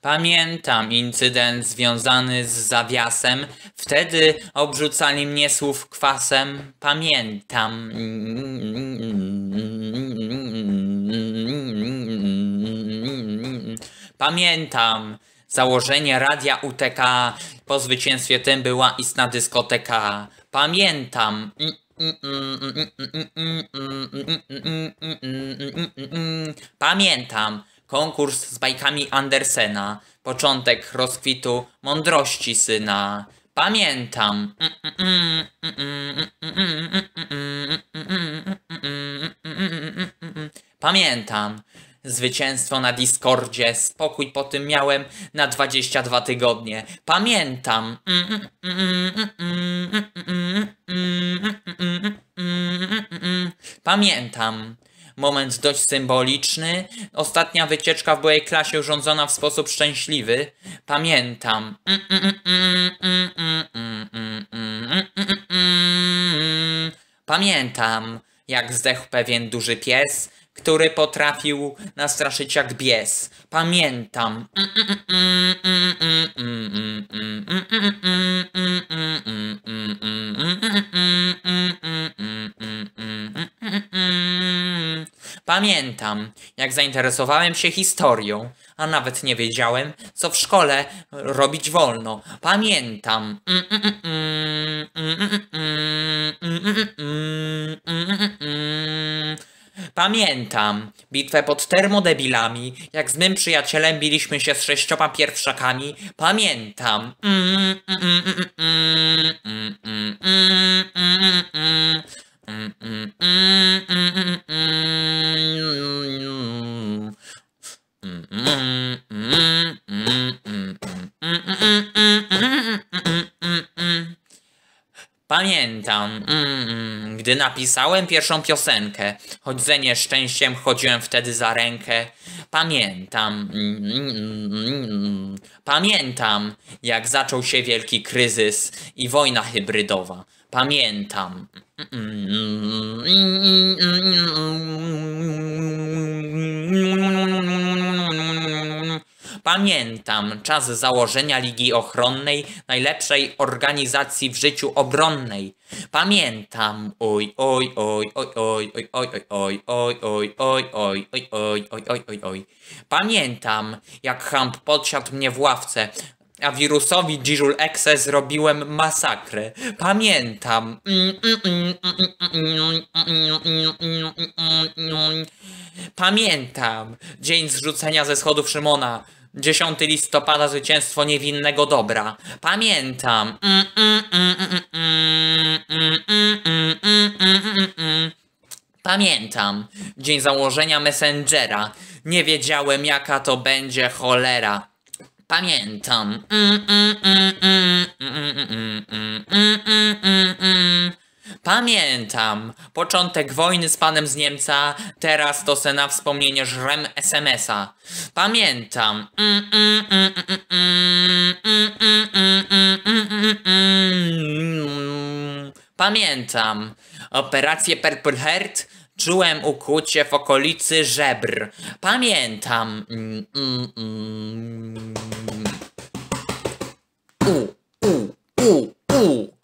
Pamiętam incydent związany z zawiasem. Wtedy obrzucali mnie słów kwasem. Pamiętam. Pamiętam założenie radia UTK. Po zwycięstwie tym była istna dyskoteka. Pamiętam. Pamiętam konkurs z bajkami Andersena, początek rozkwitu mądrości syna. Pamiętam. Pamiętam Zwycięstwo na Discordzie, spokój po tym miałem na 22 tygodnie. Pamiętam. Pamiętam. Moment dość symboliczny. Ostatnia wycieczka w mojej klasie urządzona w sposób szczęśliwy. Pamiętam. Pamiętam, jak zdechł pewien duży pies który potrafił nastraszyć jak bies. Pamiętam. Pamiętam, jak zainteresowałem się historią, a nawet nie wiedziałem, co w szkole robić wolno. Pamiętam. Pamiętam bitwę pod termodebilami, jak z mym przyjacielem biliśmy się z sześcioma pierwszakami. Pamiętam. Mm-mm. Pamiętam, mm, gdy napisałem pierwszą piosenkę, choć ze nieszczęściem chodziłem wtedy za rękę. Pamiętam, mm, pamiętam, jak zaczął się wielki kryzys i wojna hybrydowa. Pamiętam. Pamiętam czas założenia Ligi Ochronnej, najlepszej organizacji w życiu obronnej. Pamiętam oj oj oj oj oj oj oj oj oj oj oj oj oj oj oj oj oj oj Pamiętam jak Hamp podsiadł mnie w ławce. A wirusowi Digital Exe zrobiłem masakrę. Pamiętam. Pamiętam. Dzień zrzucenia ze schodów Szymona. 10 listopada zwycięstwo niewinnego dobra. Pamiętam. Pamiętam. Dzień założenia Messengera. Nie wiedziałem jaka to będzie cholera. Pamiętam. Pamiętam. Początek wojny z panem z Niemca, teraz to se na wspomnienie żrem SMS-a. Pamiętam. Pamiętam. Operację Purple Heart czułem ukłucie w okolicy żebr. Pamiętam. Mm, mm, mm.